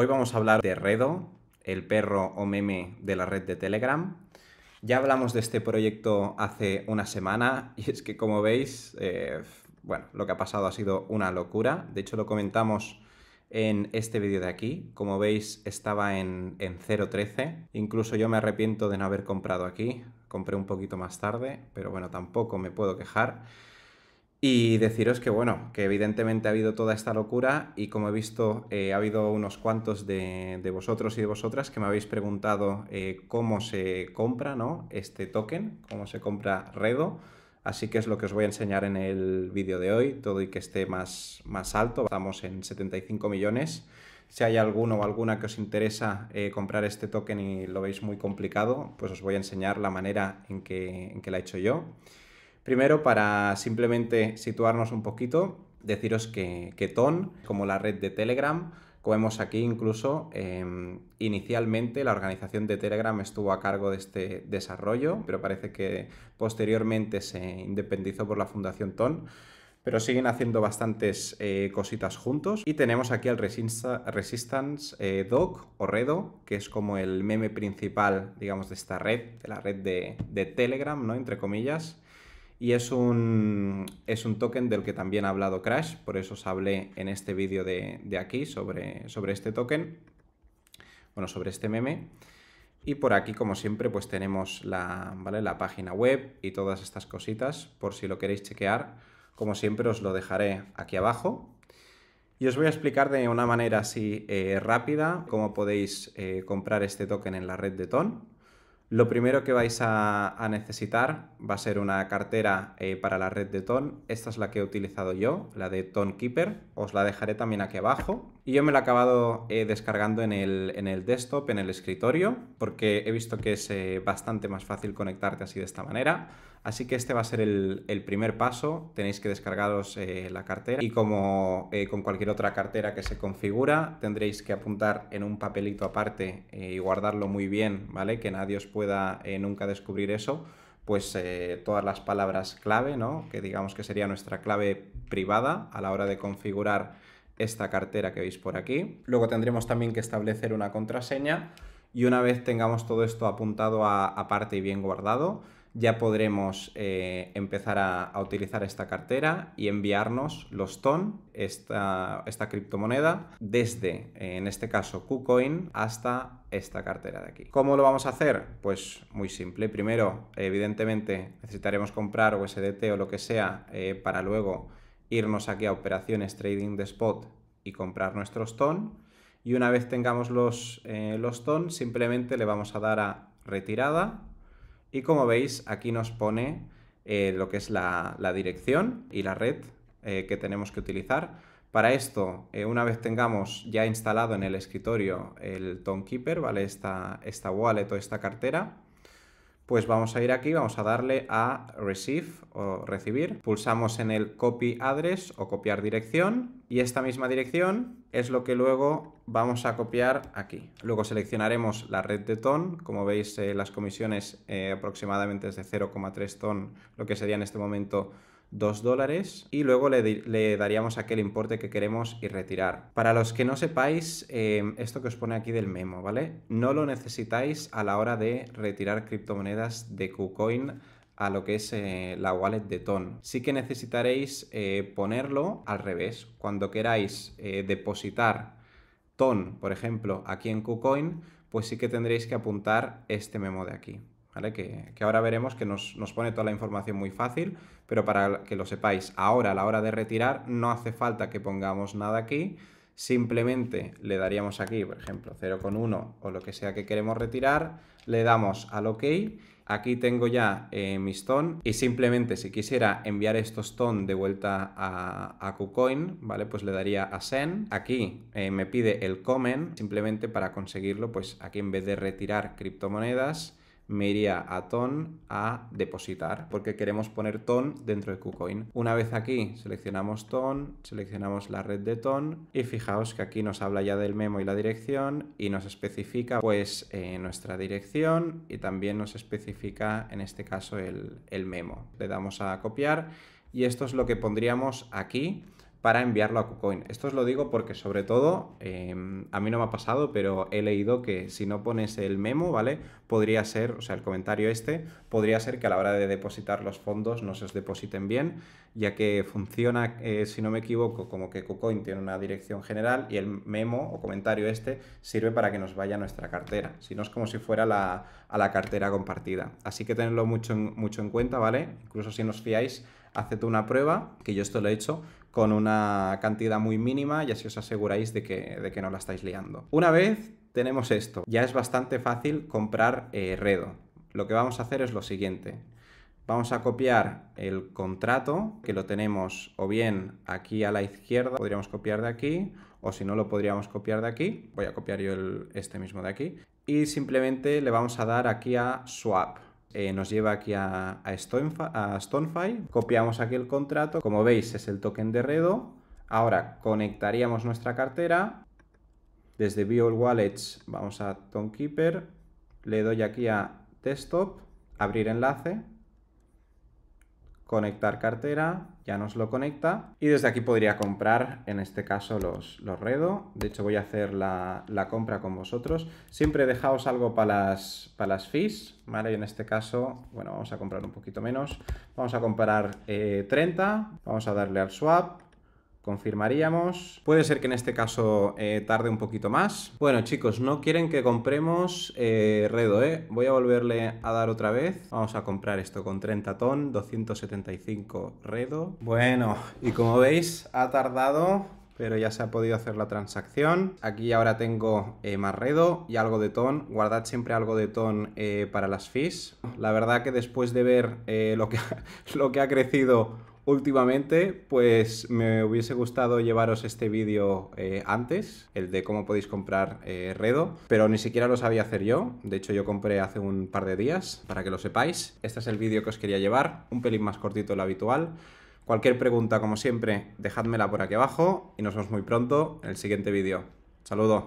Hoy vamos a hablar de Redo, el perro o meme de la red de Telegram. Ya hablamos de este proyecto hace una semana y es que como veis, eh, bueno, lo que ha pasado ha sido una locura. De hecho lo comentamos en este vídeo de aquí. Como veis estaba en, en 0.13. Incluso yo me arrepiento de no haber comprado aquí. Compré un poquito más tarde, pero bueno, tampoco me puedo quejar. Y deciros que, bueno, que evidentemente ha habido toda esta locura y como he visto, eh, ha habido unos cuantos de, vosotros y de vosotras que me habéis preguntado eh, cómo se compra ¿no? este token, cómo se compra Redo. Así que es lo que os voy a enseñar en el vídeo de hoy, todo y que esté más, más alto. Estamos en 75 millones. Si hay alguno o alguna que os interesa eh, comprar este token y lo veis muy complicado, pues os voy a enseñar la manera en que, en que la he hecho yo. Primero, para simplemente situarnos un poquito, deciros que, TON, como la red de Telegram, como vemos aquí incluso, em, inicialmente la organización de Telegram estuvo a cargo de este desarrollo, pero parece que posteriormente se independizó por la Fundación TON pero siguen haciendo bastantes eh, cositas juntos. Y tenemos aquí al Resistance eh, Doc o Redo, que es como el meme principal, digamos, de esta red, de la red de, de Telegram, ¿no? Entre comillas y es un, es un token del que también ha hablado Crash, por eso os hablé en este vídeo de, aquí sobre, sobre este token, bueno, sobre este meme. Y por aquí, como siempre, pues tenemos la, la página web y todas estas cositas, por si lo queréis chequear, como siempre os lo dejaré aquí abajo. Y os voy a explicar de una manera así eh, rápida cómo podéis eh, comprar este token en la red de TON. Lo primero que vais a, necesitar va a ser una cartera eh, para la red de Ton. Esta es la que he utilizado yo, la de Ton Keeper. Os la dejaré también aquí abajo. Y yo me la he acabado eh, descargando en el, en el, desktop, en el escritorio, porque he visto que es eh, bastante más fácil conectarte así de esta manera. Así que este va a ser el, el primer paso. Tenéis que descargaros la cartera. Y como con cualquier otra cartera que se configura, tendréis que apuntar en un papelito aparte y guardarlo muy bien, ¿vale? Que nadie os pueda pueda eh, nunca descubrir eso, pues eh, todas las palabras clave, ¿no? que digamos que sería nuestra clave privada a la hora de configurar esta cartera que veis por aquí. Luego tendremos también que establecer una contraseña y una vez tengamos todo esto apuntado aparte y bien guardado, ya podremos eh, empezar a, utilizar esta cartera y enviarnos los TON, esta, esta criptomoneda, desde, eh, en este caso, KuCoin hasta esta cartera de aquí. ¿Cómo lo vamos a hacer? Pues muy simple. Primero, evidentemente, necesitaremos comprar USDT o lo que sea eh, para luego irnos aquí a operaciones trading de spot y comprar nuestros TON. Y una vez tengamos los, los TON, simplemente le vamos a dar a retirada y como veis, aquí nos pone eh, lo que es la, dirección y la red eh, que tenemos que utilizar. Para esto, eh, una vez tengamos ya instalado en el escritorio el ToneKeeper, ¿vale? esta wallet o esta cartera, pues vamos a ir aquí, vamos a darle a Receive o Recibir, pulsamos en el Copy Address o Copiar Dirección y esta misma dirección es lo que luego vamos a copiar aquí. Luego seleccionaremos la red de ton, como veis eh, las comisiones eh, aproximadamente es de 0,3 ton, lo que sería en este momento 2 dólares y luego le, daríamos aquel importe que queremos y retirar. Para los que no sepáis, eh, esto que os pone aquí del memo, ¿vale? No lo necesitáis a la hora de retirar criptomonedas de KuCoin a lo que es eh, la wallet de Ton. Sí que necesitaréis eh, ponerlo al revés. Cuando queráis depositar Ton, por ejemplo, aquí en KuCoin, pues sí que tendréis que apuntar este memo de aquí. Que, ahora veremos que nos, pone toda la información muy fácil, pero para que lo sepáis, ahora a la hora de retirar no hace falta que pongamos nada aquí, simplemente le daríamos aquí, por ejemplo, 0,1 o lo que sea que queremos retirar, le damos al OK, aquí tengo ya eh, mi mis y simplemente si quisiera enviar estos Stone de vuelta a, a KuCoin, ¿vale? Pues le daría a send, aquí eh, me pide el comment, simplemente para conseguirlo, pues aquí en vez de retirar criptomonedas, me iría a ton a depositar, porque queremos poner ton dentro de KuCoin. Una vez aquí seleccionamos ton, seleccionamos la red de ton y fijaos que aquí nos habla ya del memo y la dirección y nos especifica pues eh, nuestra dirección y también nos especifica en este caso el, el memo. Le damos a copiar y esto es lo que pondríamos aquí para enviarlo a KuCoin. Esto os lo digo porque sobre todo, em, a mí no me ha pasado, pero he leído que si no pones el memo, ¿vale? Podría ser, o sea, el comentario este, podría ser que a la hora de depositar los fondos no se os depositen bien, ya que funciona, eh, si no me equivoco, como que KuCoin tiene una dirección general y el memo o comentario este sirve para que nos vaya a nuestra cartera, si no es como si fuera a la cartera compartida. Así que tenedlo mucho mucho en cuenta, ¿vale? Incluso si nos fiáis haced una prueba, que yo esto lo he hecho, con una cantidad muy mínima y así os aseguráis de que, de que no la estáis liando. Una vez tenemos esto, ya es bastante fácil comprar eh, Redo. Lo que vamos a hacer es lo siguiente. Vamos a copiar el contrato, que lo tenemos o bien aquí a la izquierda, podríamos copiar de aquí, o si no lo podríamos copiar de aquí. Voy a copiar yo el, este mismo de aquí. Y simplemente le vamos a dar aquí a Swap. Eh, nos lleva aquí a, a, copiamos aquí el contrato, como veis es el token de Redo, ahora conectaríamos nuestra cartera, desde View Wallets vamos a Tonkeeper, le doy aquí a Desktop, abrir enlace, conectar cartera, ya nos lo conecta y desde aquí podría comprar en este caso los, los Redo, de hecho voy a hacer la, compra con vosotros, siempre dejaos algo para las, para las fees, ¿vale? Y en este caso, bueno, vamos a comprar un poquito menos, vamos a comprar 30, eh, vamos a darle al swap, confirmaríamos. Puede ser que en este caso eh, tarde un poquito más. Bueno, chicos, no quieren que compremos eh, Redo, ¿eh? Voy a volverle a dar otra vez. Vamos a comprar esto con 30 ton, 275 Redo. Bueno, y como veis, ha tardado pero ya se ha podido hacer la transacción. Aquí ahora tengo eh, más redo y algo de ton. Guardad siempre algo de ton para las fish La verdad que después de ver lo, que lo que ha crecido Últimamente, pues me hubiese gustado llevaros este vídeo eh, antes, el de cómo podéis comprar eh, Redo, pero ni siquiera lo sabía hacer yo. De hecho, yo compré hace un par de días, para que lo sepáis. Este es el vídeo que os quería llevar, un pelín más cortito de lo habitual. Cualquier pregunta, como siempre, dejadmela por aquí abajo y nos vemos muy pronto en el siguiente vídeo. Saludos.